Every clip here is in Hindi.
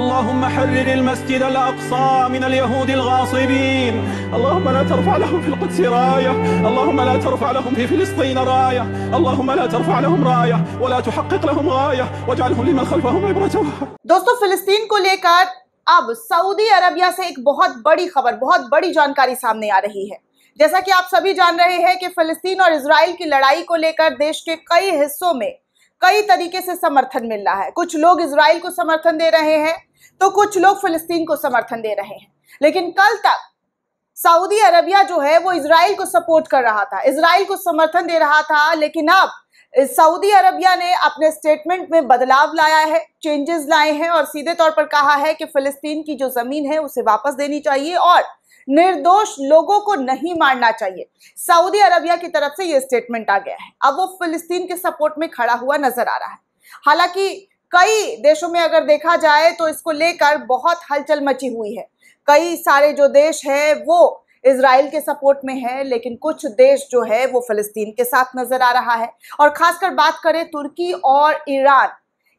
اللهم حرر المسجد الأقصى من اليهود الغاصبين اللهم لا ترفع لهم في القدس راية اللهم لا ترفع لهم في فلسطين راية اللهم لا ترفع لهم راية ولا تحقق لهم غاية واجعلهم لمن خلفهم عبرة دوستو فلسطين کو لے کر اب سعودی عربیہ سے ایک بہت بڑی خبر بہت بڑی جانکاری سامنے آ رہی ہے جیسا کہ آپ سبھی جان رہے ہیں کہ فلسطین اور اسرائیل کی لڑائی کو لے کر دیش کے کئی حصوں میں कई तरीके से समर्थन मिल रहा है कुछ लोग इसराइल को समर्थन दे रहे हैं तो कुछ लोग फिलिस्तीन को समर्थन दे रहे हैं लेकिन कल तक सऊदी अरबिया जो है वो इसराइल को सपोर्ट कर रहा था इसराइल को समर्थन दे रहा था लेकिन अब सऊदी अरबिया ने अपने स्टेटमेंट में बदलाव लाया है चेंजेस लाए हैं और सीधे तौर पर कहा है कि फिलिस्तीन की जो ज़मीन है उसे वापस देनी चाहिए और निर्दोष लोगों को नहीं मारना चाहिए सऊदी अरबिया की तरफ से ये स्टेटमेंट आ गया है अब वो फिलिस्तीन के सपोर्ट में खड़ा हुआ नजर आ रहा है हालांकि कई देशों में अगर देखा जाए तो इसको लेकर बहुत हलचल मची हुई है कई सारे जो देश है वो इसराइल के सपोर्ट में है लेकिन कुछ देश जो है वो फ़लस्तीन के साथ नज़र आ रहा है और ख़ासकर बात करें तुर्की और ईरान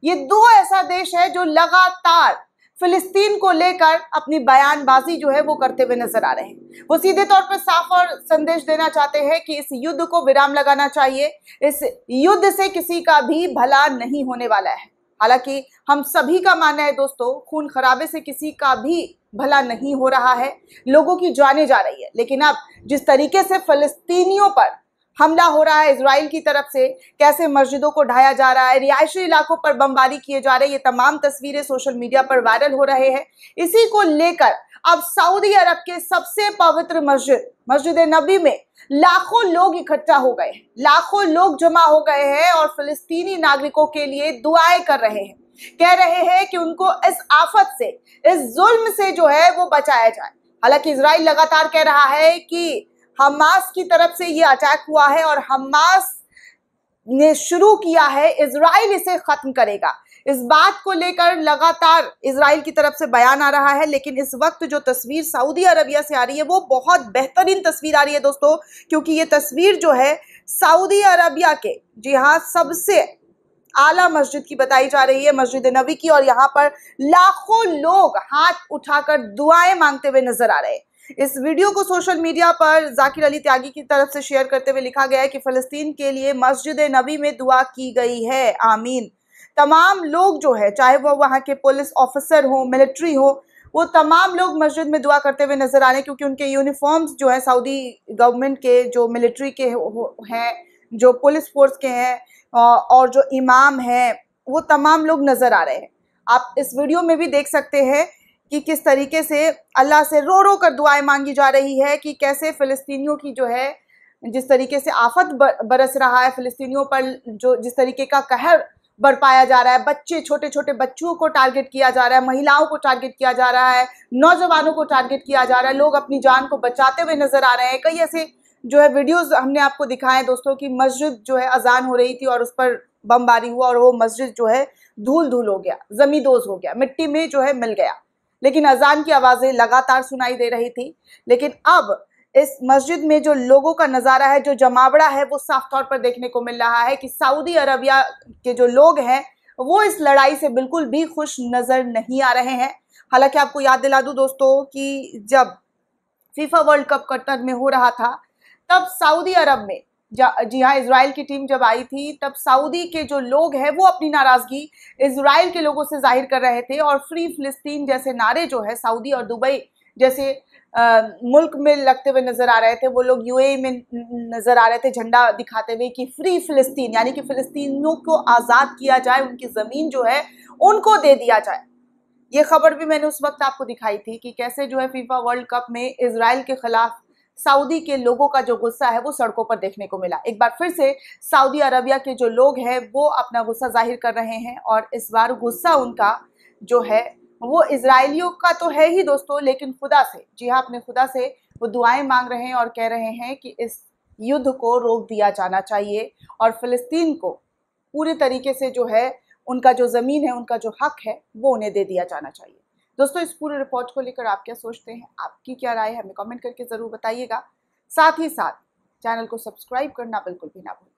ये दो ऐसा देश है जो लगातार फिलिस्तीन को लेकर अपनी बयानबाजी जो है वो करते हुए नजर आ रहे हैं वो सीधे तौर पर साफ और संदेश देना चाहते हैं कि इस युद्ध को विराम लगाना चाहिए इस युद्ध से किसी का भी भला नहीं होने वाला है हालांकि हम सभी का मानना है दोस्तों खून खराबे से किसी का भी भला नहीं हो रहा है लोगों की जाने जा रही है लेकिन अब जिस तरीके से फलस्तीनियों पर हमला हो रहा है इसराइल की तरफ से कैसे मस्जिदों को ढाया जा रहा है रिहायशी इलाकों पर बमबारी किए जा रहे हैं ये तमाम तस्वीरें सोशल मीडिया पर वायरल हो रहे हैं इसी को लेकर अब सऊदी अरब के सबसे पवित्र मस्जिद मस्जिद नबी में लाखों लोग इकट्ठा हो गए लाखों लोग जमा हो गए हैं और फिलिस्तीनी नागरिकों के लिए दुआएं कर रहे हैं कह रहे हैं कि उनको इस आफत से इस जुल्म से जो है वो बचाया जाए हालांकि इसराइल लगातार कह रहा है कि हमास की तरफ से ये अटैक हुआ है और हमास ने शुरू किया है इसराइल इसे खत्म करेगा इस बात को लेकर लगातार इसराइल की तरफ से बयान आ रहा है लेकिन इस वक्त जो तस्वीर सऊदी अरबिया से आ रही है वो बहुत बेहतरीन तस्वीर आ रही है दोस्तों क्योंकि ये तस्वीर जो है सऊदी अरबिया के जी हाँ सबसे आला मस्जिद की बताई जा रही है मस्जिद नबी की और यहाँ पर लाखों लोग हाथ उठाकर दुआएं मांगते हुए नजर आ रहे हैं इस वीडियो को सोशल मीडिया पर जाकिर अली त्यागी की तरफ से शेयर करते हुए लिखा गया है कि फ़लस्तीन के लिए मस्जिद नबी में दुआ की गई है आमीन तमाम लोग जो है चाहे वो वहाँ के पुलिस ऑफिसर हो मिलिट्री हो वो तमाम लोग मस्जिद में दुआ करते हुए नजर आ रहे हैं क्योंकि उनके यूनिफॉर्म्स जो है सऊदी गवर्नमेंट के जो मिलिट्री के हैं जो पुलिस फोर्स के हैं और जो इमाम हैं वो तमाम लोग नज़र आ रहे हैं आप इस वीडियो में भी देख सकते हैं कि किस तरीके से अल्लाह से रो रो कर दुआएं मांगी जा रही है कि कैसे फ़िलिस्तीनियों की जो है जिस तरीके से आफत बरस रहा है फ़िलिस्तीनियों पर जो जिस तरीके का कहर पाया जा रहा है बच्चे छोटे छोटे बच्चों को टारगेट किया जा रहा है महिलाओं को टारगेट किया जा रहा है नौजवानों को टारगेट किया जा रहा है लोग अपनी जान को बचाते हुए नजर आ रहे हैं कई ऐसे जो है वीडियोस हमने आपको दिखाए दोस्तों कि मस्जिद जो है अजान हो रही थी और उस पर बमबारी हुआ और वो मस्जिद जो है धूल धूल हो गया जमीदोज हो गया मिट्टी में जो है मिल गया लेकिन अजान की आवाज़ें लगातार सुनाई दे रही थी लेकिन अब इस मस्जिद में जो लोगों का नज़ारा है जो जमावड़ा है वो साफ तौर पर देखने को मिल रहा है कि सऊदी अरबिया के जो लोग हैं वो इस लड़ाई से बिल्कुल भी खुश नज़र नहीं आ रहे हैं हालांकि आपको याद दिला दूँ दोस्तों कि जब फीफा वर्ल्ड कप कतर में हो रहा था तब सऊदी अरब में जी हाँ इसराइल की टीम जब आई थी तब सऊदी के जो लोग हैं वो अपनी नाराज़गी इसराइल के लोगों से जाहिर कर रहे थे और फ्री फिलिस्तीन जैसे नारे जो है सऊदी और दुबई जैसे आ, मुल्क में लगते हुए नज़र आ रहे थे वो लोग यूएई में नज़र आ रहे थे झंडा दिखाते हुए कि फ्री फ़िलिस्तीन यानी कि फ़िलिस्तीनियों को आज़ाद किया जाए उनकी ज़मीन जो है उनको दे दिया जाए ये खबर भी मैंने उस वक्त आपको दिखाई थी कि कैसे जो है फीफा वर्ल्ड कप में इसराइल के ख़िलाफ़ सऊदी के लोगों का जो गुस्सा है वो सड़कों पर देखने को मिला एक बार फिर से सऊदी अरबिया के जो लोग हैं वो अपना गुस्सा जाहिर कर रहे हैं और इस बार गुस्सा उनका जो है वो इसराइलियों का तो है ही दोस्तों लेकिन खुदा से जी हाँ अपने खुदा से वो दुआएं मांग रहे हैं और कह रहे हैं कि इस युद्ध को रोक दिया जाना चाहिए और फ़िलिस्तीन को पूरे तरीके से जो है उनका जो ज़मीन है उनका जो हक है वो उन्हें दे दिया जाना चाहिए दोस्तों इस पूरे रिपोर्ट को लेकर आप क्या सोचते हैं आपकी क्या राय है हमें कमेंट करके ज़रूर बताइएगा साथ ही साथ चैनल को सब्सक्राइब करना बिल्कुल भी ना भूलें